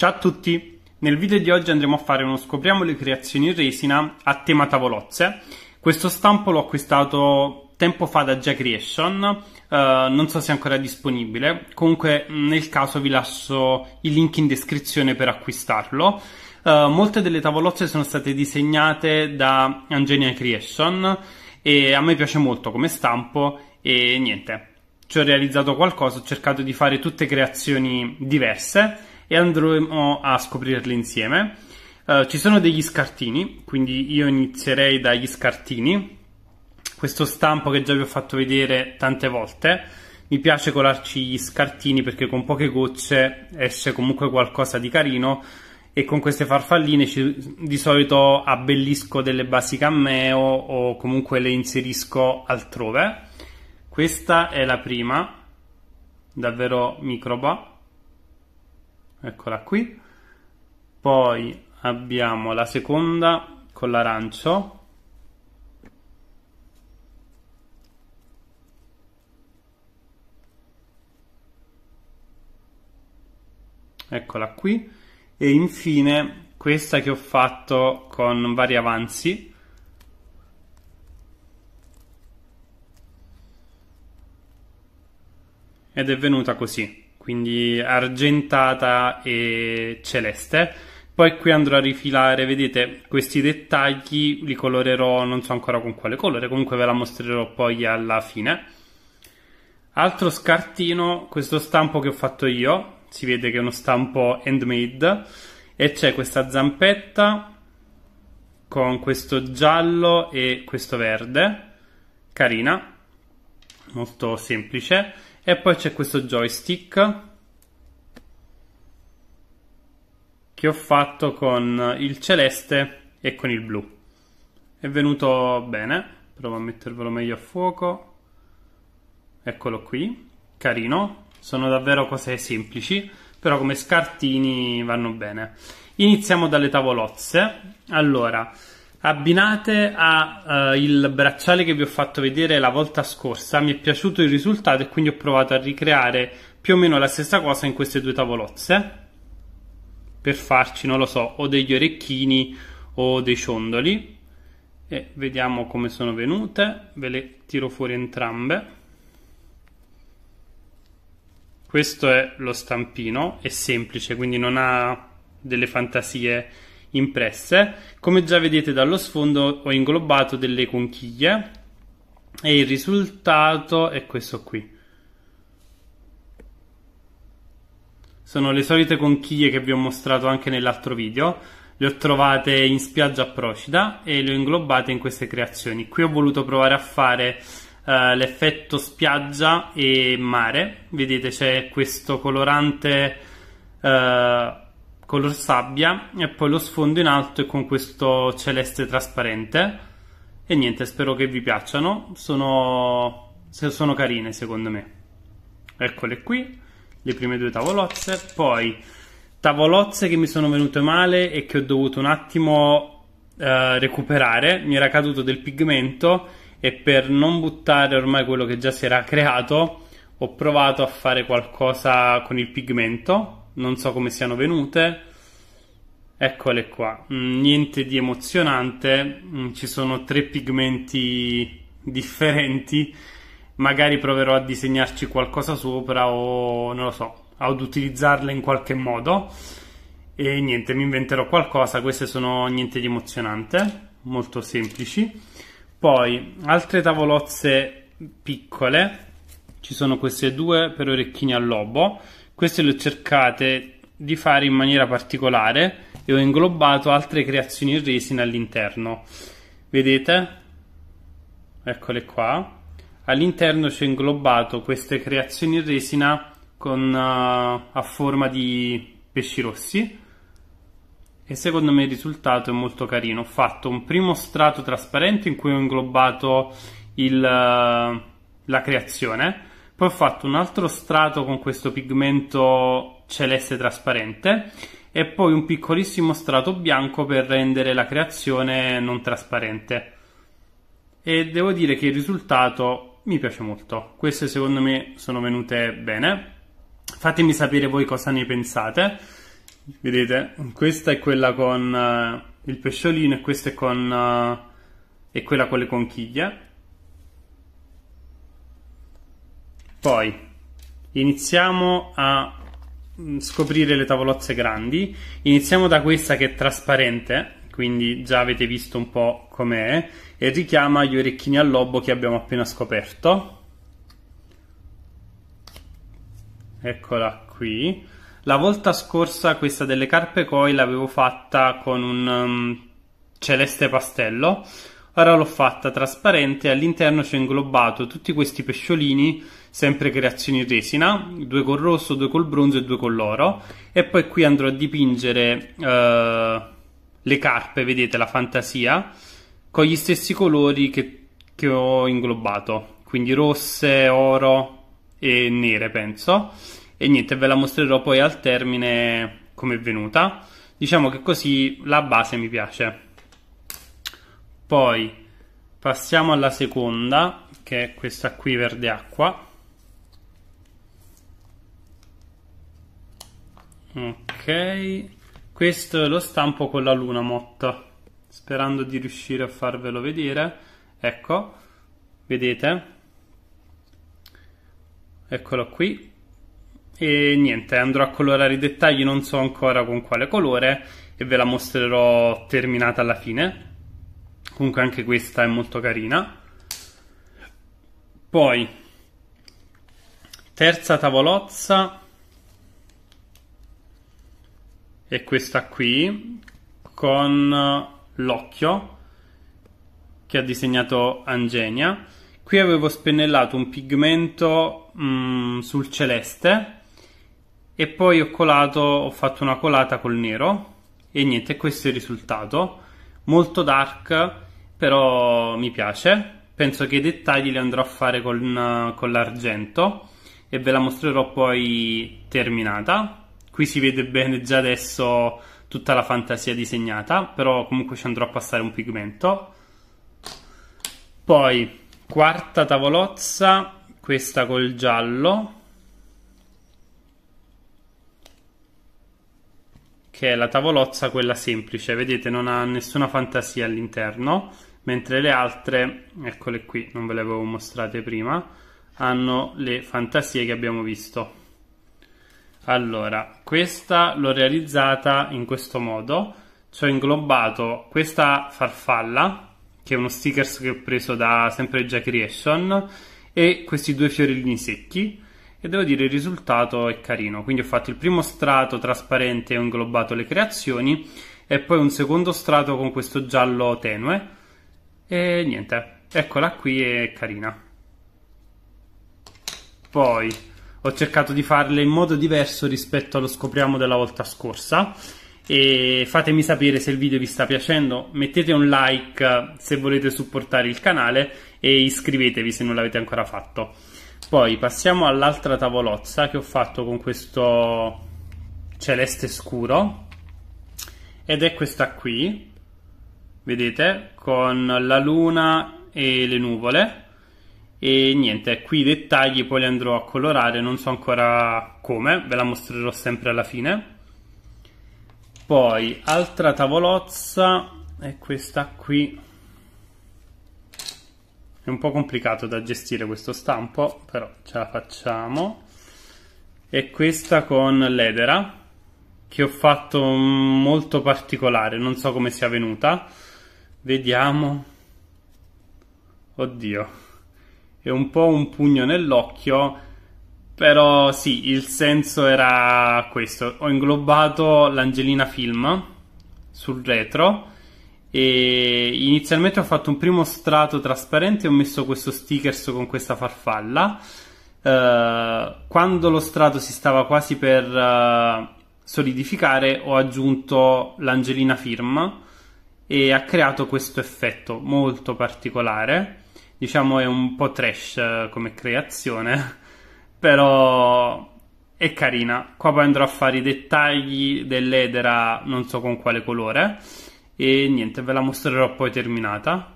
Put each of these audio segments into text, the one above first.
Ciao a tutti! Nel video di oggi andremo a fare uno scopriamo le creazioni in resina a tema tavolozze. Questo stampo l'ho acquistato tempo fa da Jacreation, uh, eh, non so se è ancora disponibile, comunque mm, nel caso vi lascio il link in descrizione per acquistarlo. Uh, molte delle tavolozze sono state disegnate da Angenia Creation e a me piace molto come stampo e niente, ci ho realizzato qualcosa, ho cercato di fare tutte creazioni diverse e andremo a scoprirli insieme. Uh, ci sono degli scartini, quindi io inizierei dagli scartini. Questo stampo che già vi ho fatto vedere tante volte. Mi piace colarci gli scartini perché con poche gocce esce comunque qualcosa di carino e con queste farfalline ci, di solito abbellisco delle basi cameo o comunque le inserisco altrove. Questa è la prima, davvero microba eccola qui. Poi abbiamo la seconda con l'arancio. Eccola qui. E infine questa che ho fatto con vari avanzi. Ed è venuta così quindi argentata e celeste. Poi qui andrò a rifilare, vedete, questi dettagli li colorerò, non so ancora con quale colore, comunque ve la mostrerò poi alla fine. Altro scartino, questo stampo che ho fatto io, si vede che è uno stampo handmade e c'è questa zampetta con questo giallo e questo verde, carina, molto semplice e poi c'è questo joystick che ho fatto con il celeste e con il blu. È venuto bene, provo a mettervelo meglio a fuoco. Eccolo qui, carino. Sono davvero cose semplici, però come scartini vanno bene. Iniziamo dalle tavolozze. Allora, Abbinate al eh, bracciale che vi ho fatto vedere la volta scorsa, mi è piaciuto il risultato e quindi ho provato a ricreare più o meno la stessa cosa in queste due tavolozze per farci, non lo so, o degli orecchini o dei ciondoli e vediamo come sono venute, ve le tiro fuori entrambe. Questo è lo stampino, è semplice, quindi non ha delle fantasie impresse. Come già vedete dallo sfondo ho inglobato delle conchiglie e il risultato è questo qui. Sono le solite conchiglie che vi ho mostrato anche nell'altro video. Le ho trovate in spiaggia a Procida e le ho inglobate in queste creazioni. Qui ho voluto provare a fare Uh, l'effetto spiaggia e mare. Vedete c'è questo colorante uh, color sabbia e poi lo sfondo in alto è con questo celeste trasparente e niente spero che vi piacciano sono, sono carine secondo me eccole qui le prime due tavolozze poi tavolozze che mi sono venute male e che ho dovuto un attimo eh, recuperare mi era caduto del pigmento e per non buttare ormai quello che già si era creato ho provato a fare qualcosa con il pigmento non so come siano venute. Eccole qua, mm, niente di emozionante, mm, ci sono tre pigmenti differenti, magari proverò a disegnarci qualcosa sopra o non lo so, ad utilizzarle in qualche modo e niente, mi inventerò qualcosa, queste sono niente di emozionante, molto semplici. Poi altre tavolozze piccole, ci sono queste due per orecchini al lobo queste le ho cercate di fare in maniera particolare e ho inglobato altre creazioni in resina all'interno. Vedete? Eccole qua. All'interno ci ho inglobato queste creazioni in resina con, uh, a forma di pesci rossi e secondo me il risultato è molto carino. Ho fatto un primo strato trasparente in cui ho inglobato il, uh, la creazione poi ho fatto un altro strato con questo pigmento celeste trasparente e poi un piccolissimo strato bianco per rendere la creazione non trasparente. E devo dire che il risultato mi piace molto. Queste secondo me sono venute bene. Fatemi sapere voi cosa ne pensate. Vedete, questa è quella con uh, il pesciolino e questa è, con, uh, è quella con le conchiglie. Poi iniziamo a mm, scoprire le tavolozze grandi. Iniziamo da questa che è trasparente, quindi già avete visto un po' com'è, e richiama gli orecchini al lobo che abbiamo appena scoperto. Eccola qui. La volta scorsa questa delle carpe koi l'avevo fatta con un um, celeste pastello. Ora l'ho fatta trasparente, all'interno ci ho inglobato tutti questi pesciolini sempre creazioni in resina, due col rosso, due col bronzo e due con l'oro. E poi qui andrò a dipingere eh, le carpe, vedete, la fantasia, con gli stessi colori che, che ho inglobato. Quindi rosse, oro e nere, penso. E niente, ve la mostrerò poi al termine come è venuta. Diciamo che così la base mi piace. Poi passiamo alla seconda, che è questa qui verde acqua Ok, questo è lo stampo con la luna motta, sperando di riuscire a farvelo vedere. Ecco, vedete? Eccolo qui. E niente, andrò a colorare i dettagli, non so ancora con quale colore e ve la mostrerò terminata alla fine. Comunque anche questa è molto carina. Poi, terza tavolozza è questa qui con eh, l'occhio che ha disegnato Angenia. Qui avevo spennellato un pigmento mh, mm, sul celeste e poi ho colato, ho fatto una colata col nero e niente, questo è il risultato. Molto dark, però mi piace. Penso che i dettagli li andrò a fare con, eh, con l'argento e ve la mostrerò poi terminata qui si vede bene già adesso tutta la fantasia disegnata, però comunque ci andrò a passare un pigmento. Poi, quarta tavolozza, questa col giallo. Che è la tavolozza quella semplice, vedete non ha nessuna fantasia all'interno, mentre le altre, eccole qui, non ve le avevo mostrate prima, hanno le fantasie che abbiamo visto. Allora, questa l'ho realizzata in questo modo. Ci ho inglobato questa farfalla, che è uno sticker che ho preso da sempre Jack Creation, e questi due fiorellini secchi. E devo dire il risultato è carino. Quindi ho fatto il primo strato trasparente e ho inglobato le creazioni, e poi un secondo strato con questo giallo tenue. E niente, eccola qui, è carina. Poi ho cercato di farle in modo diverso rispetto allo scopriamo della volta scorsa e fatemi sapere se il video vi sta piacendo, mettete un like eh, se volete supportare il canale e iscrivetevi se non l'avete ancora fatto. Poi passiamo all'altra tavolozza che ho fatto con questo celeste scuro ed è questa qui, vedete, con la luna e le nuvole e niente, qui i dettagli poi li andrò a colorare, non so ancora come, ve la mostrerò sempre alla fine. Poi, altra tavolozza è questa qui. È un po' complicato da gestire questo stampo, però ce la facciamo. È questa con l'edera, che ho fatto molto particolare, non so come sia venuta. Vediamo. Oddio è un po' un pugno nell'occhio. Però sì, il senso era questo. Ho inglobato l'Angelina Film sul retro e inizialmente ho fatto un primo strato trasparente e ho messo questo sticker con questa farfalla. Uh, quando lo strato si stava quasi per uh, solidificare ho aggiunto l'Angelina Film e ha creato questo effetto molto particolare diciamo è un po' trash eh, come creazione, però è carina. Qua poi andrò a fare i dettagli dell'edera, non so con quale colore, e niente, ve la mostrerò poi terminata.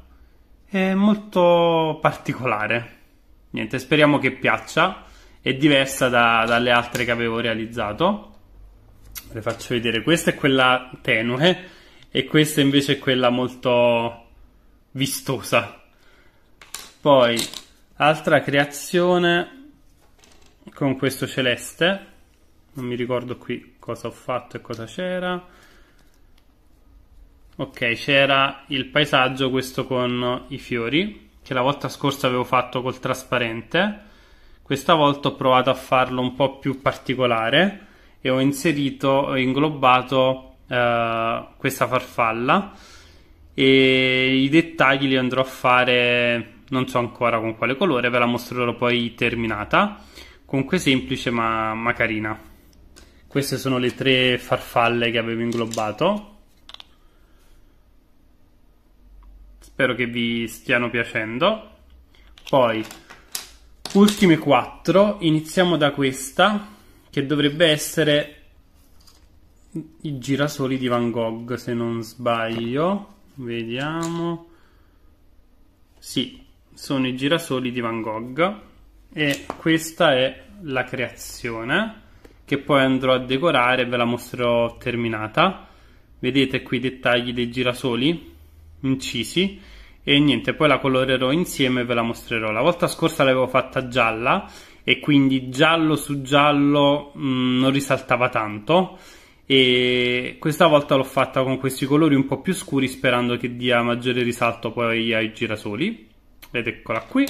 È molto particolare. Niente, speriamo che piaccia. È diversa da, dalle altre che avevo realizzato. Le faccio vedere. Questa è quella tenue e questa invece è quella molto vistosa poi, altra creazione con questo celeste. Non mi ricordo qui cosa ho fatto e cosa c'era. Ok, c'era il paesaggio, questo con i fiori, che la volta scorsa avevo fatto col trasparente. Questa volta ho provato a farlo un po' più particolare e ho inserito, ho inglobato eh, questa farfalla e i dettagli li andrò a fare non so ancora con quale colore, ve la mostrerò poi terminata. Comunque semplice ma, ma carina. Queste sono le tre farfalle che avevo inglobato. Spero che vi stiano piacendo. Poi, ultime quattro. Iniziamo da questa, che dovrebbe essere i girasoli di Van Gogh, se non sbaglio. Vediamo. Sì, sono i girasoli di Van Gogh e questa è la creazione che poi andrò a decorare e ve la mostrerò terminata vedete qui i dettagli dei girasoli incisi e niente poi la colorerò insieme e ve la mostrerò la volta scorsa l'avevo fatta gialla e quindi giallo su giallo mh, mm, non risaltava tanto e questa volta l'ho fatta con questi colori un po' più scuri sperando che dia maggiore risalto poi ai girasoli ed eccola qui.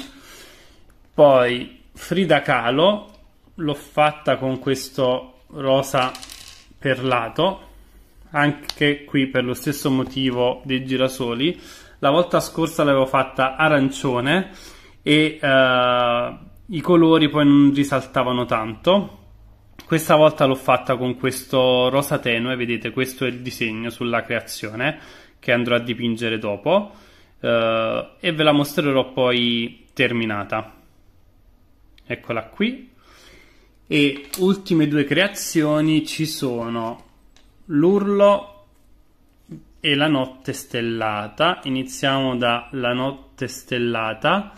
Poi Frida Kahlo, l'ho fatta con questo rosa perlato, anche qui per lo stesso motivo dei girasoli. La volta scorsa l'avevo fatta arancione e eh, i colori poi non risaltavano tanto. Questa volta l'ho fatta con questo rosa tenue, vedete questo è il disegno sulla creazione che andrò a dipingere dopo eh, e ve la mostrerò poi terminata. Eccola qui. E ultime due creazioni ci sono l'urlo e la notte stellata. Iniziamo da notte stellata.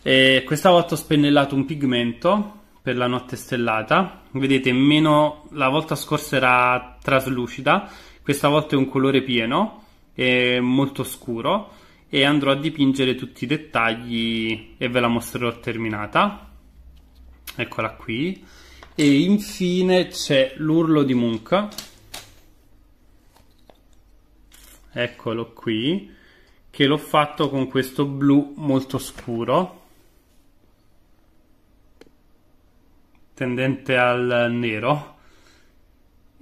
E questa volta ho spennellato un pigmento per la notte stellata. Vedete, meno la volta scorsa era traslucida, questa volta è un colore pieno è molto scuro e andrò a dipingere tutti i dettagli e ve la mostrerò terminata eccola qui e infine c'è l'urlo di Munch eccolo qui che l'ho fatto con questo blu molto scuro tendente al nero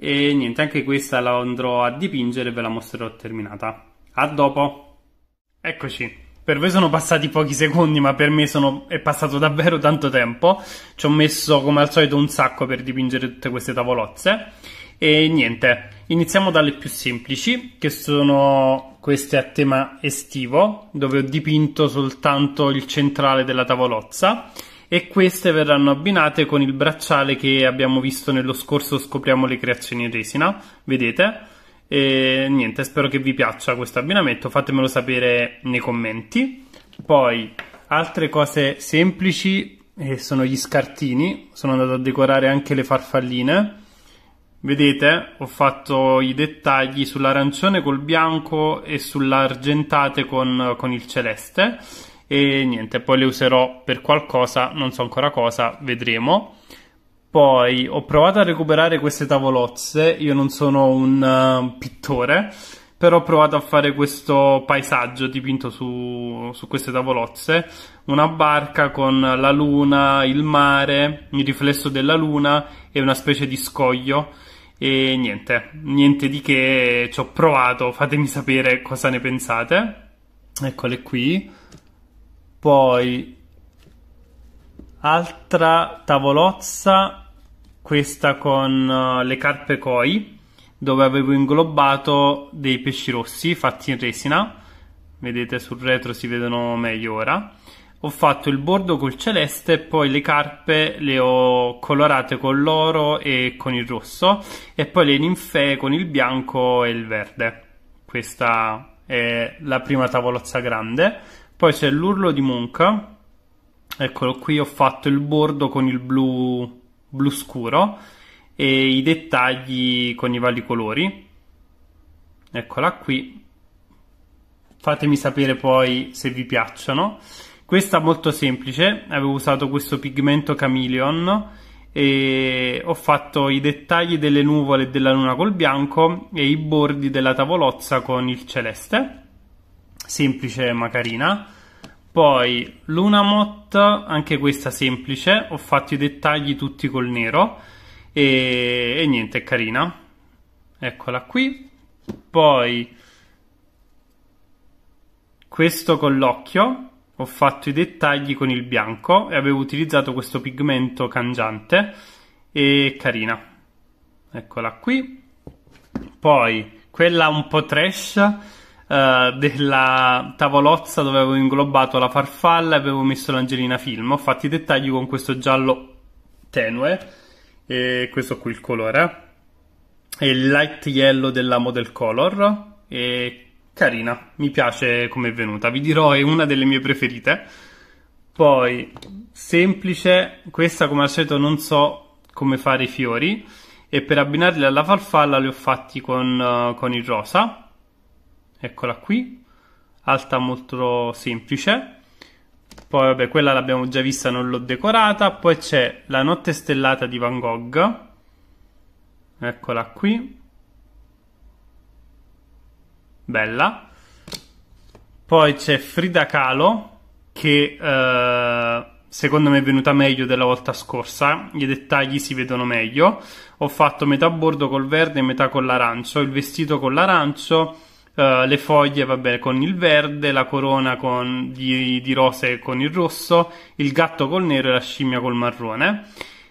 e niente, anche questa la andrò a dipingere e ve la mostrerò terminata. A dopo! Eccoci, per voi sono passati pochi secondi, ma per me sono... è passato davvero tanto tempo. Ci ho messo come al solito un sacco per dipingere tutte queste tavolozze. E niente, iniziamo dalle più semplici, che sono queste a tema estivo, dove ho dipinto soltanto il centrale della tavolozza e queste verranno abbinate con il bracciale che abbiamo visto nello scorso Scopriamo le creazioni in resina, vedete? E niente, spero che vi piaccia questo abbinamento, fatemelo sapere nei commenti. Poi, altre cose semplici eh, sono gli scartini, sono andato a decorare anche le farfalline. Vedete, ho fatto i dettagli sull'arancione col bianco e sull'argentate con, con il celeste e niente, poi le userò per qualcosa, non so ancora cosa, vedremo. Poi ho provato a recuperare queste tavolozze, io non sono un uh, pittore, però ho provato a fare questo paesaggio dipinto su, su, queste tavolozze, una barca con la luna, il mare, il riflesso della luna e una specie di scoglio e niente, niente di che, ci ho provato, fatemi sapere cosa ne pensate. Eccole qui. Poi altra tavolozza, questa con uh, le carpe koi, dove avevo inglobato dei pesci rossi fatti in resina. Vedete sul retro si vedono meglio ora. Ho fatto il bordo col celeste e poi le carpe le ho colorate con l'oro e con il rosso e poi le ninfee con il bianco e il verde. Questa è la prima tavolozza grande poi c'è l'urlo di Monca. Eccolo qui, ho fatto il bordo con il blu, blu scuro e i dettagli con i vari colori. Eccola qui. Fatemi sapere poi se vi piacciono. Questa è molto semplice, avevo usato questo pigmento Chameleon e ho fatto i dettagli delle nuvole e della luna col bianco e i bordi della tavolozza con il celeste semplice ma carina. Poi Luna Mott, anche questa semplice, ho fatto i dettagli tutti col nero e, e niente, è carina. Eccola qui. Poi questo con l'occhio, ho fatto i dettagli con il bianco e avevo utilizzato questo pigmento cangiante e carina. Eccola qui. Poi quella un po' trash eh, della tavolozza dove avevo inglobato la farfalla e avevo messo l'angelina film. Ho fatto i dettagli con questo giallo tenue e questo qui il colore. E il light yellow della Model Color. E carina, mi piace come è venuta. Vi dirò, è una delle mie preferite. Poi, semplice, questa come al solito non so come fare i fiori e per abbinarli alla farfalla li ho fatti con, uh, con il rosa eccola qui, alta molto semplice. Poi vabbè, quella l'abbiamo già vista, non l'ho decorata. Poi c'è La notte stellata di Van Gogh. Eccola qui. Bella. Poi c'è Frida Kahlo che eh, secondo me è venuta meglio della volta scorsa, i dettagli si vedono meglio. Ho fatto metà bordo col verde e metà con l'arancio, il vestito con l'arancio eh, le foglie, vabbè, con il verde, la corona con, di, di, rose con il rosso, il gatto col nero e la scimmia col marrone.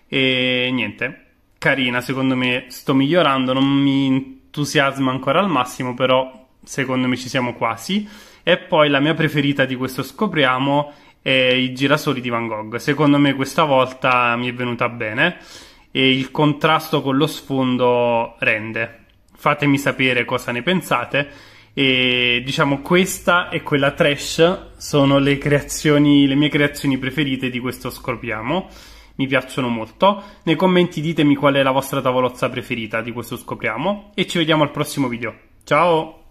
E niente, carina, secondo me sto migliorando, non mi entusiasma ancora al massimo, però secondo me ci siamo quasi. E poi la mia preferita di questo scopriamo è i girasoli di Van Gogh. Secondo me questa volta mi è venuta bene e il contrasto con lo sfondo rende. Fatemi sapere cosa ne pensate. E diciamo questa e quella trash sono le, creazioni, le mie creazioni preferite di questo scopriamo. Mi piacciono molto. Nei commenti ditemi qual è la vostra tavolozza preferita di questo scopriamo. E ci vediamo al prossimo video. Ciao!